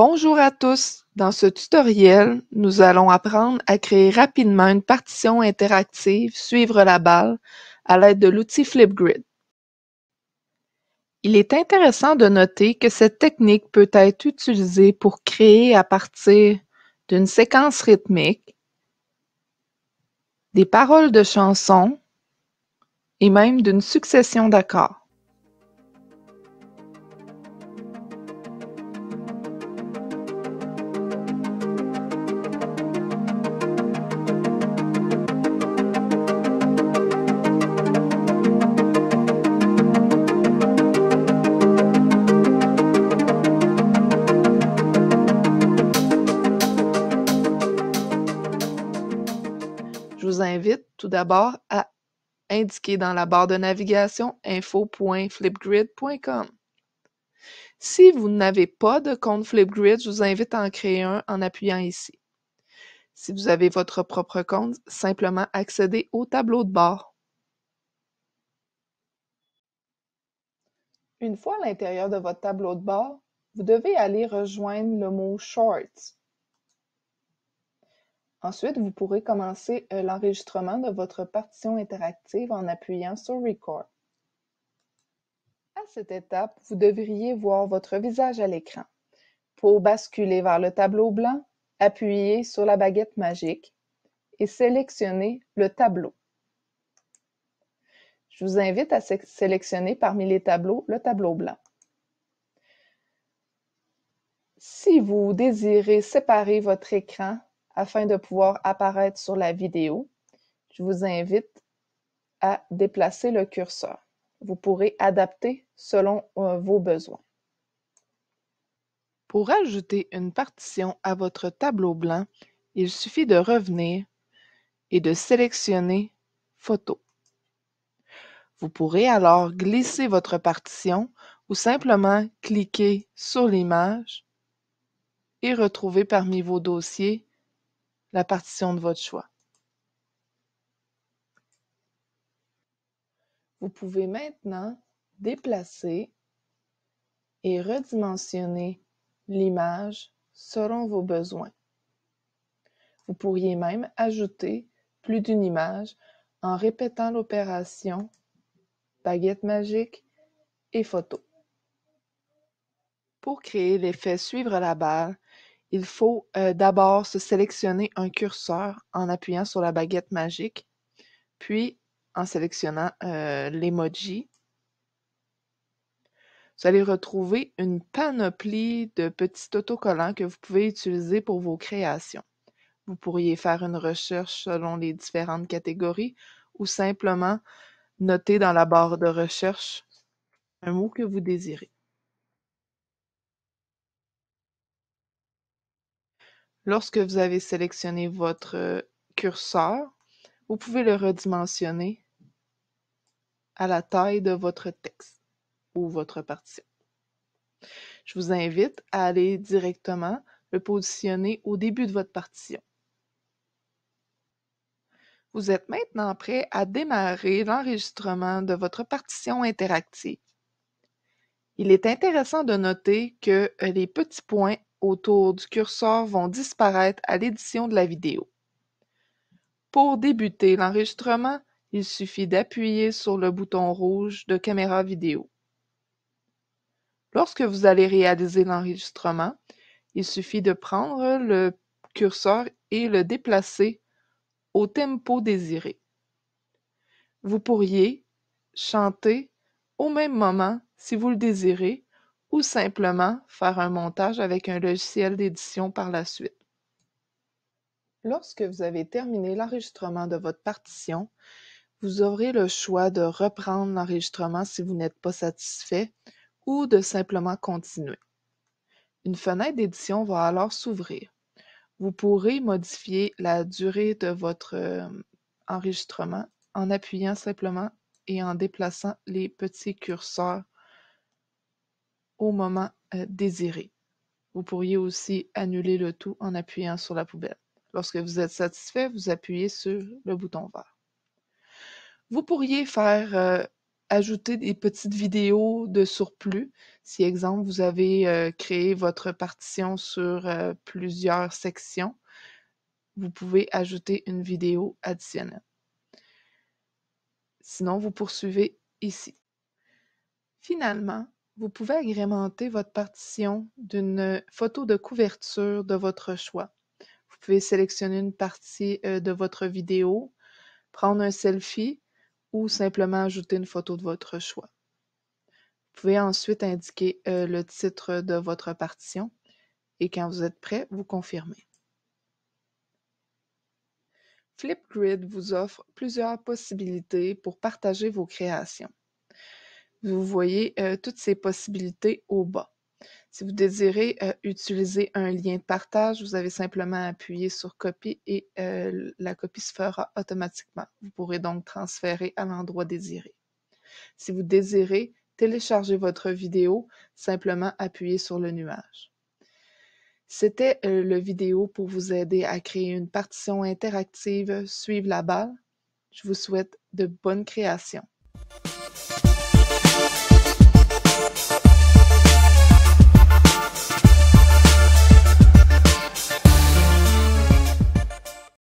Bonjour à tous! Dans ce tutoriel, nous allons apprendre à créer rapidement une partition interactive Suivre la balle à l'aide de l'outil Flipgrid. Il est intéressant de noter que cette technique peut être utilisée pour créer à partir d'une séquence rythmique, des paroles de chansons et même d'une succession d'accords. d'abord à indiquer dans la barre de navigation info.flipgrid.com. Si vous n'avez pas de compte Flipgrid, je vous invite à en créer un en appuyant ici. Si vous avez votre propre compte, simplement accédez au tableau de bord. Une fois à l'intérieur de votre tableau de bord, vous devez aller rejoindre le mot Shorts Ensuite, vous pourrez commencer euh, l'enregistrement de votre partition interactive en appuyant sur Record. À cette étape, vous devriez voir votre visage à l'écran. Pour basculer vers le tableau blanc, appuyez sur la baguette magique et sélectionnez le tableau. Je vous invite à sélectionner parmi les tableaux le tableau blanc. Si vous désirez séparer votre écran afin de pouvoir apparaître sur la vidéo, je vous invite à déplacer le curseur. Vous pourrez adapter selon euh, vos besoins. Pour ajouter une partition à votre tableau blanc, il suffit de revenir et de sélectionner Photo. Vous pourrez alors glisser votre partition ou simplement cliquer sur l'image et retrouver parmi vos dossiers la partition de votre choix. Vous pouvez maintenant déplacer et redimensionner l'image selon vos besoins. Vous pourriez même ajouter plus d'une image en répétant l'opération baguette magique et photo. Pour créer l'effet suivre la barre, il faut euh, d'abord se sélectionner un curseur en appuyant sur la baguette magique, puis en sélectionnant euh, l'emoji. Vous allez retrouver une panoplie de petits autocollants que vous pouvez utiliser pour vos créations. Vous pourriez faire une recherche selon les différentes catégories ou simplement noter dans la barre de recherche un mot que vous désirez. Lorsque vous avez sélectionné votre euh, curseur, vous pouvez le redimensionner à la taille de votre texte ou votre partition. Je vous invite à aller directement le positionner au début de votre partition. Vous êtes maintenant prêt à démarrer l'enregistrement de votre partition interactive. Il est intéressant de noter que euh, les petits points autour du curseur vont disparaître à l'édition de la vidéo. Pour débuter l'enregistrement, il suffit d'appuyer sur le bouton rouge de caméra vidéo. Lorsque vous allez réaliser l'enregistrement, il suffit de prendre le curseur et le déplacer au tempo désiré. Vous pourriez chanter au même moment si vous le désirez ou simplement faire un montage avec un logiciel d'édition par la suite. Lorsque vous avez terminé l'enregistrement de votre partition, vous aurez le choix de reprendre l'enregistrement si vous n'êtes pas satisfait ou de simplement continuer. Une fenêtre d'édition va alors s'ouvrir. Vous pourrez modifier la durée de votre euh, enregistrement en appuyant simplement et en déplaçant les petits curseurs au moment euh, désiré. Vous pourriez aussi annuler le tout en appuyant sur la poubelle. Lorsque vous êtes satisfait, vous appuyez sur le bouton vert. Vous pourriez faire euh, ajouter des petites vidéos de surplus. Si, exemple, vous avez euh, créé votre partition sur plusieurs sections, vous pouvez ajouter une vidéo additionnelle sinon vous poursuivez ici. Finalement, vous pouvez agrémenter votre partition d'une photo de couverture de votre choix. Vous pouvez sélectionner une partie euh, de votre vidéo, prendre un selfie ou simplement ajouter une photo de votre choix. Vous pouvez ensuite indiquer euh, le titre de votre partition et quand vous êtes prêt, vous confirmez. Flipgrid vous offre plusieurs possibilités pour partager vos créations. Vous voyez euh, toutes ces possibilités au bas. Si vous désirez euh, utiliser un lien de partage, vous avez simplement appuyé sur Copie et euh, la copie se fera automatiquement. Vous pourrez donc transférer à l'endroit désiré. Si vous désirez télécharger votre vidéo, simplement appuyez sur le nuage. C'était euh, le vidéo pour vous aider à créer une partition interactive Suivre la balle. Je vous souhaite de bonnes créations.